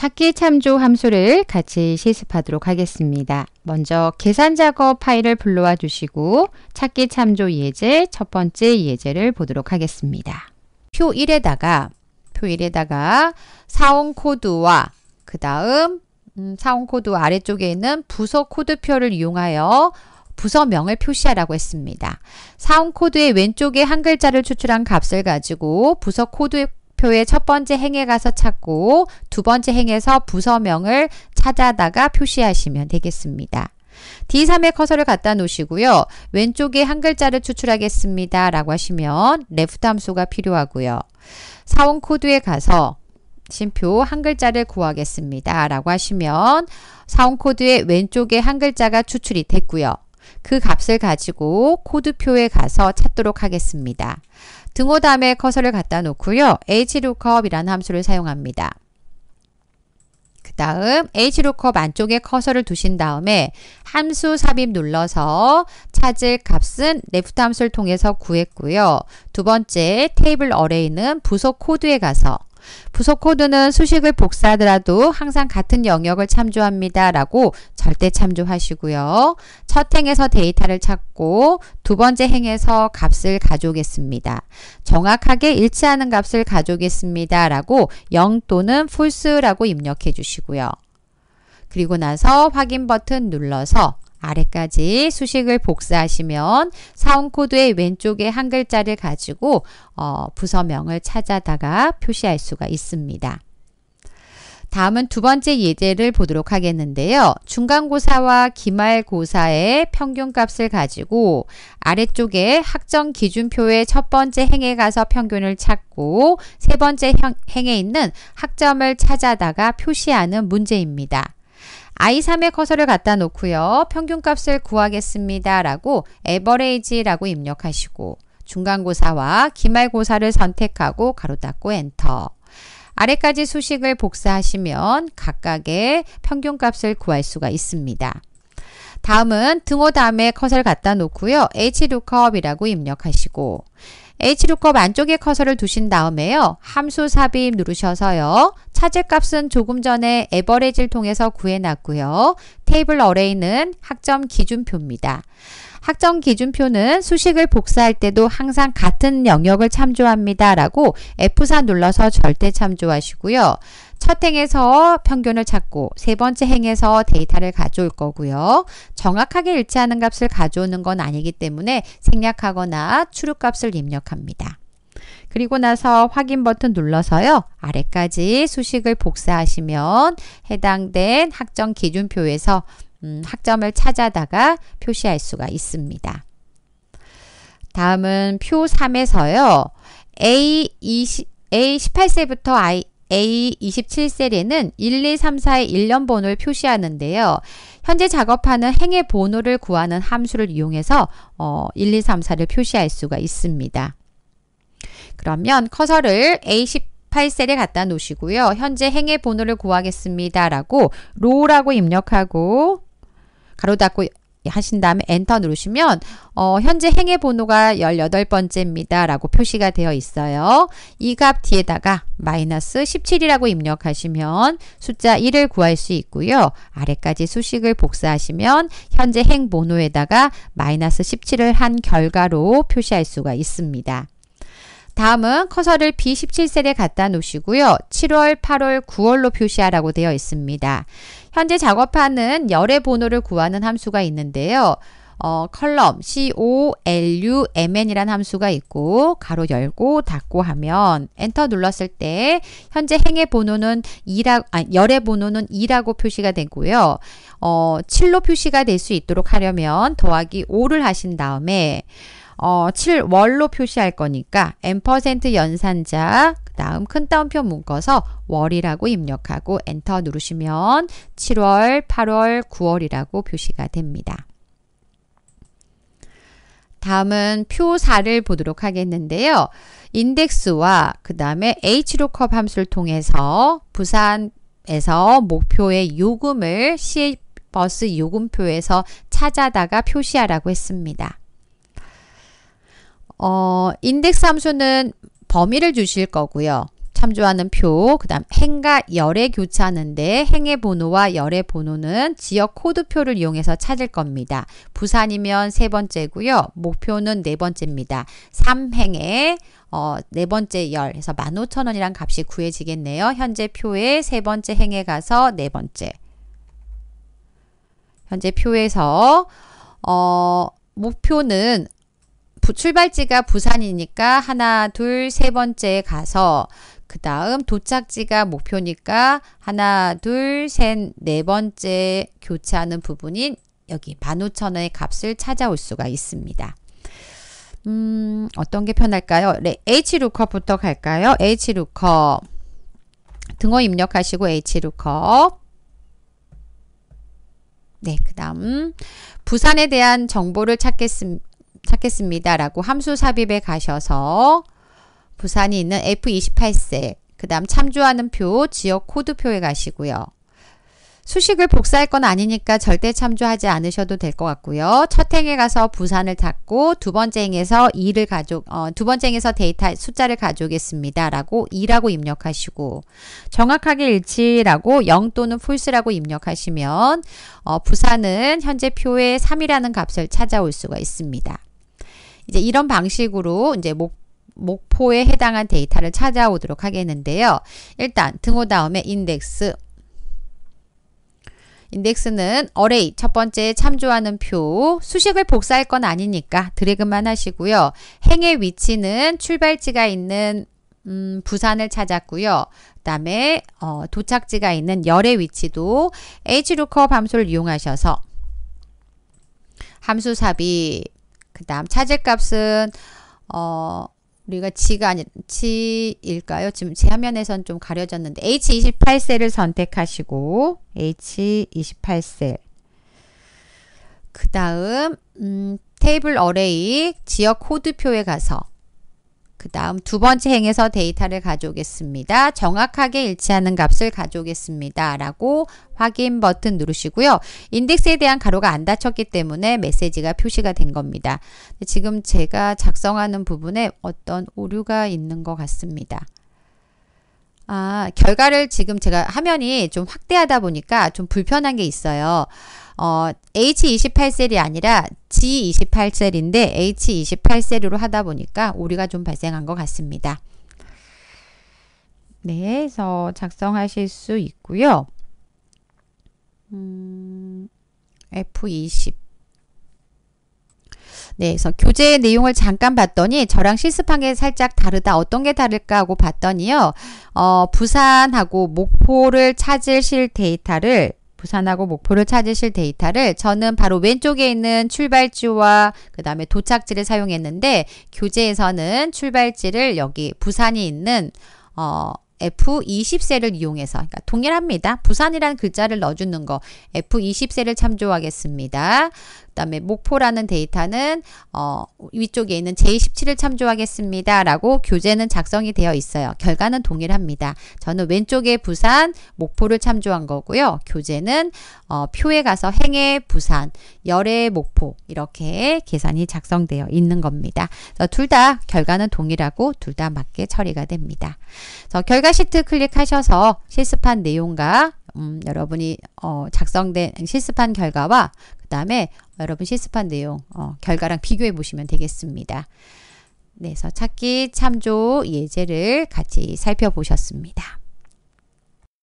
찾기 참조 함수를 같이 실습하도록 하겠습니다. 먼저 계산 작업 파일을 불러와 주시고 찾기 참조 예제 첫 번째 예제를 보도록 하겠습니다. 표 1에다가 표 1에다가 사원 코드와 그 다음 음, 사원 코드 아래쪽에 있는 부서 코드표를 이용하여 부서명을 표시하라고 했습니다. 사원 코드의 왼쪽에 한 글자를 추출한 값을 가지고 부서 코드 표의 첫 번째 행에 가서 찾고 두 번째 행에서 부서명을 찾아다가 표시하시면 되겠습니다. D3의 커서를 갖다 놓으시고요. 왼쪽에 한 글자를 추출하겠습니다. 라고 하시면 l e f 함수가 필요하고요. 사원 코드에 가서 심표 한 글자를 구하겠습니다. 라고 하시면 사원 코드의 왼쪽에 한 글자가 추출이 됐고요. 그 값을 가지고 코드표에 가서 찾도록 하겠습니다. 등호 다음에 커서를 갖다 놓고요. hlookup 이라는 함수를 사용합니다. 그 다음 hlookup 안쪽에 커서를 두신 다음에 함수 삽입 눌러서 찾을 값은 left 함수를 통해서 구했고요. 두 번째 테이블 어레이는 부속 코드에 가서 부속 코드는 수식을 복사하더라도 항상 같은 영역을 참조합니다. 라고 절대 참조하시고요. 첫 행에서 데이터를 찾고 두 번째 행에서 값을 가져오겠습니다. 정확하게 일치하는 값을 가져오겠습니다. 라고 0 또는 false라고 입력해 주시고요. 그리고 나서 확인 버튼 눌러서 아래까지 수식을 복사하시면 사원코드의 왼쪽에 한 글자를 가지고 어, 부서명을 찾아다가 표시할 수가 있습니다. 다음은 두 번째 예제를 보도록 하겠는데요. 중간고사와 기말고사의 평균값을 가지고 아래쪽에 학점 기준표의 첫 번째 행에 가서 평균을 찾고 세 번째 행에 있는 학점을 찾아다가 표시하는 문제입니다. i3의 커서를 갖다 놓고요. 평균값을 구하겠습니다. 라고 average라고 입력하시고 중간고사와 기말고사를 선택하고 가로 닫고 엔터. 아래까지 수식을 복사하시면 각각의 평균값을 구할 수가 있습니다. 다음은 등호 다음에 커서를 갖다 놓고요. h l o o k u p 이라고 입력하시고 hlookup 안쪽에 커서를 두신 다음에요. 함수 삽입 누르셔서요. 차지값은 조금 전에 에버레지를 통해서 구해놨고요. 테이블 어레이는 학점 기준표입니다. 학점 기준표는 수식을 복사할 때도 항상 같은 영역을 참조합니다. 라고 F4 눌러서 절대 참조하시고요. 첫 행에서 평균을 찾고 세 번째 행에서 데이터를 가져올 거고요. 정확하게 일치하는 값을 가져오는 건 아니기 때문에 생략하거나 추룩값을 입력합니다. 그리고 나서 확인 버튼 눌러서요. 아래까지 수식을 복사하시면 해당된 학점 기준표에서 음, 학점을 찾아다가 표시할 수가 있습니다. 다음은 표 3에서요. A20, A18세부터 I, A27셀에는 1, 2, 3, 4의 일련 번호를 표시하는데요. 현재 작업하는 행의 번호를 구하는 함수를 이용해서 어, 1, 2, 3, 4를 표시할 수가 있습니다. 그러면 커서를 A18셀에 갖다 놓으시고요. 현재 행의 번호를 구하겠습니다. 라고 로우라고 입력하고 가로 닫고 하신 다음에 엔터 누르시면 어, 현재 행의 번호가 18번째입니다. 라고 표시가 되어 있어요. 이 값 뒤에다가 마이너스 17이라고 입력하시면 숫자 1을 구할 수 있고요. 아래까지 수식을 복사하시면 현재 행 번호에다가 마이너스 17을 한 결과로 표시할 수가 있습니다. 다음은 커서를 B17셀에 갖다 놓으시고요. 7월, 8월, 9월로 표시하라고 되어 있습니다. 현재 작업하는 열의 번호를 구하는 함수가 있는데요. 어, 컬럼 column이란 함수가 있고 가로 열고 닫고 하면 엔터 눌렀을 때 현재 행의 번호는 2라 아, 열의 번호는 2라고 표시가 되고요. 어, 7로 표시가 될 수 있도록 하려면 더하기 5를 하신 다음에 어, 7월로 표시할 거니까 n% 연산자 그 다음 큰 따옴표 묶어서 월이라고 입력하고 엔터 누르시면 7월, 8월, 9월이라고 표시가 됩니다. 다음은 표 4를 보도록 하겠는데요. 인덱스와 그 다음에 hlook u p 함수를 통해서 부산에서 목표의 요금을 시 버스 요금표에서 찾아다가 표시하라고 했습니다. 어, 인덱스 함수는 범위를 주실 거고요. 참조하는 표, 그 다음 행과 열의 교차하는데 행의 번호와 열의 번호는 지역 코드표를 이용해서 찾을 겁니다. 부산이면 세 번째고요. 목표는 네 번째입니다. 삼행의 어, 네 번째 열, 해서 1 5 0 0 0 원이란 값이 구해지겠네요. 현재 표에세 번째 행에 가서 네 번째. 현재 표에서 어, 목표는 출발지가 부산이니까 하나, 둘, 세번째 가서 그 다음 도착지가 목표니까 하나, 둘, 셋, 네 번째 교차하는 부분인 여기 1 5천의 값을 찾아올 수가 있습니다. 음, 어떤 게 편할까요? 네, h l o 부터 갈까요? h l o 등호 입력하시고 h l o 네, 그 다음 부산에 대한 정보를 찾겠습니다. 찾겠습니다. 라고 함수 삽입에 가셔서 부산이 있는 F28세 그 다음 참조하는 표 지역 코드 표에 가시고요. 수식을 복사할 건 아니니까 절대 참조하지 않으셔도 될 것 같고요. 첫 행에 가서 부산을 닫고 두 번째 행에서 2를 가족 어, 두 번째 행에서 데이터 숫자를 가져오겠습니다. 라고 2라고 입력하시고 정확하게 일치라고 0 또는 풀스라고 입력하시면 어, 부산은 현재 표에 3이라는 값을 찾아올 수가 있습니다. 이제 이런 방식으로 이제 목 목포에 해당한 데이터를 찾아오도록 하겠는데요. 일단 등호 다음에 인덱스 인덱스는 어레이 첫 번째 참조하는 표 수식을 복사할 건 아니니까 드래그만 하시고요. 행의 위치는 출발지가 있는 음, 부산을 찾았고요. 그다음에 어, 도착지가 있는 열의 위치도 h l o o k 함수를 이용하셔서 함수 삽입 그 다음 차질값은 어 우리가 지가 아니 지일까요? 지금 제 화면에선 좀 가려졌는데 H28셀을 선택하시고 H28셀 그 다음 음, 테이블 어레이 지역 코드표에 가서 그 다음 두 번째 행에서 데이터를 가져오겠습니다. 정확하게 일치하는 값을 가져오겠습니다. 라고 확인 버튼 누르시고요. 인덱스에 대한 가로가 안 닫혔기 때문에 메시지가 표시가 된 겁니다. 지금 제가 작성하는 부분에 어떤 오류가 있는 것 같습니다. 아, 결과를 지금 제가 화면이 좀 확대하다 보니까 좀 불편한 게 있어요. 어, H28셀이 아니라 G28셀인데 H28셀으로 하다 보니까 오류가 좀 발생한 것 같습니다. 네, 그래서 작성하실 수 있고요. 음, F20 네, 그래서 교재의 내용을 잠깐 봤더니 저랑 실습한 게 살짝 다르다. 어떤 게 다를까 하고 봤더니요. 어, 부산하고 목포를 찾으실 데이터를 부산하고 목포를 찾으실 데이터를 저는 바로 왼쪽에 있는 출발지와 그 다음에 도착지를 사용했는데 교재에서는 출발지를 여기 부산이 있는 어, F20세를 이용해서 그러니까 동일합니다. 부산이라는 글자를 넣어주는 거 F20세를 참조하겠습니다. 다음에 목포라는 데이터는 어, 위쪽에 있는 j 1 7을 참조하겠습니다. 라고 교재는 작성이 되어 있어요. 결과는 동일합니다. 저는 왼쪽에 부산, 목포를 참조한 거고요. 교재는 어, 표에 가서 행해 부산, 열의 목포 이렇게 계산이 작성되어 있는 겁니다. 둘 다 결과는 동일하고 둘 다 맞게 처리가 됩니다. 결과 시트 클릭하셔서 실습한 내용과 음, 여러분이 어, 작성된 실습한 결과와 그 다음에 여러분 실습한 내용 어, 결과랑 비교해 보시면 되겠습니다. 네, 그래서 찾기, 참조, 예제를 같이 살펴보셨습니다.